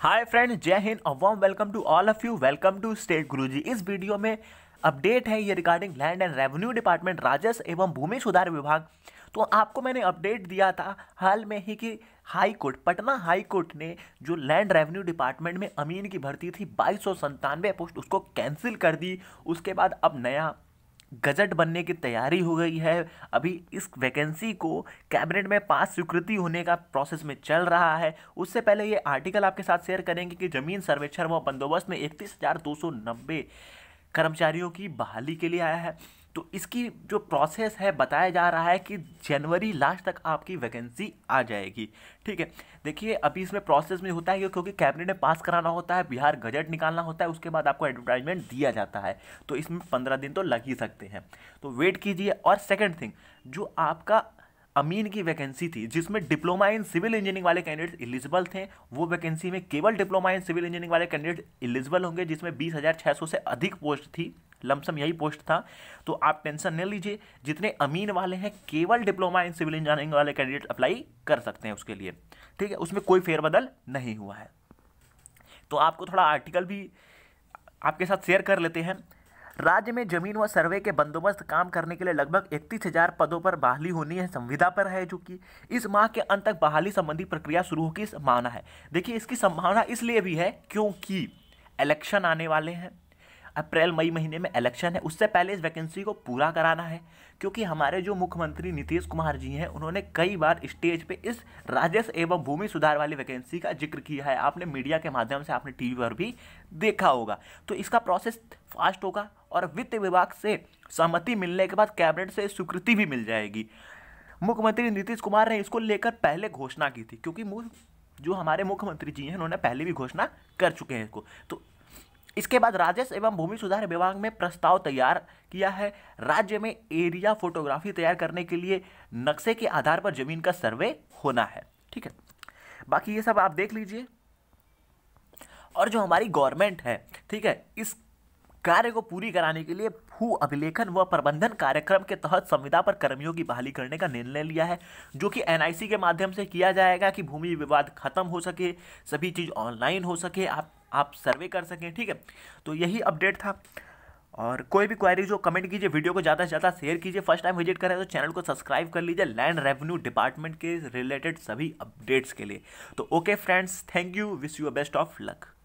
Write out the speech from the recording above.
hi friend Jai Hind warm welcome to all of you welcome to state Guruji इस video में update है ये regarding land and revenue department राजस्व एवं भूमि सुधार विभाग तो आपको मैंने अपडेट दिया था हाल में ही कि high court Patna high court ने जो लैंड रेवेन्यू डिपार्टमेंट में अमीन की भर्ती थी बाईस पोस्ट उसको कैंसिल कर दी उसके बाद अब नया गजट बनने की तैयारी हो गई है अभी इस वैकेंसी को कैबिनेट में पास स्वीकृति होने का प्रोसेस में चल रहा है उससे पहले ये आर्टिकल आपके साथ शेयर करेंगे कि जमीन सर्वेक्षण व बंदोबस्त में इकतीस कर्मचारियों की बहाली के लिए आया है तो इसकी जो प्रोसेस है बताया जा रहा है कि जनवरी लास्ट तक आपकी वैकेंसी आ जाएगी ठीक है देखिए अभी इसमें प्रोसेस में होता है क्योंकि कैबिनेट में पास कराना होता है बिहार गजट निकालना होता है उसके बाद आपको एडवर्टाइजमेंट दिया जाता है तो इसमें पंद्रह दिन तो लग ही सकते हैं तो वेट कीजिए और सेकेंड थिंग जो आपका अमीन की वैकेंसी थी जिसमें डिप्लोमा इन सिविल इंजीनियरिंग वाले कैंडिडेट इलिजिबल थे वो वैकेंसी में केवल डिप्लोमा इन सिविल इंजीनियरिंग वाले कैंडिडेट एलिजिबल होंगे जिसमें बीस हज़ार छः सौ से अधिक पोस्ट थी लमसम यही पोस्ट था तो आप टेंशन नहीं लीजिए जितने अमीन वाले हैं केवल डिप्लोमा इन सिविल इंजीनियरिंग वाले कैंडिडेट अप्लाई कर सकते हैं उसके लिए ठीक है उसमें कोई फेरबदल नहीं हुआ है तो आपको थोड़ा आर्टिकल भी आपके साथ शेयर कर लेते हैं राज्य में जमीन व सर्वे के बंदोबस्त काम करने के लिए लगभग इकतीस हजार पदों पर बहाली होनी है संविदा पर है जो कि इस माह के अंत तक बहाली संबंधी प्रक्रिया शुरू होगी संभावना है देखिए इसकी संभावना इसलिए भी है क्योंकि इलेक्शन आने वाले हैं अप्रैल मई महीने में इलेक्शन है उससे पहले इस वैकेंसी को पूरा कराना है क्योंकि हमारे जो मुख्यमंत्री नीतीश कुमार जी हैं उन्होंने कई बार स्टेज पे इस राजस्व एवं भूमि सुधार वाली वैकेंसी का जिक्र किया है आपने मीडिया के माध्यम से आपने टीवी पर भी देखा होगा तो इसका प्रोसेस फास्ट होगा और वित्त विभाग से सहमति मिलने के बाद कैबिनेट से स्वीकृति भी मिल जाएगी मुख्यमंत्री नीतीश कुमार ने इसको लेकर पहले घोषणा की थी क्योंकि जो हमारे मुख्यमंत्री जी हैं उन्होंने पहले भी घोषणा कर चुके हैं इसको तो इसके बाद राजस्व एवं भूमि सुधार विभाग में प्रस्ताव तैयार किया है राज्य में एरिया फोटोग्राफी तैयार करने के लिए नक्शे के आधार पर जमीन का सर्वे होना है ठीक है बाकी ये सब आप देख लीजिए और जो हमारी गवर्नमेंट है ठीक है इस कार्य को पूरी कराने के लिए भू अभिलेखन व प्रबंधन कार्यक्रम के तहत संविदा पर कर्मियों की बहाली करने का निर्णय लिया है जो कि एनआईसी के माध्यम से किया जाएगा कि भूमि विवाद खत्म हो सके सभी चीज़ ऑनलाइन हो सके आप आप सर्वे कर सकें ठीक है तो यही अपडेट था और कोई भी क्वारी जो कमेंट कीजिए वीडियो को ज़्यादा से ज़्यादा शेयर कीजिए फर्स्ट टाइम विजिट करें तो चैनल को सब्सक्राइब कर लीजिए लैंड रेवेन्यू डिपार्टमेंट के रिलेटेड सभी अपडेट्स के लिए तो okay friends thank you wish you best of luck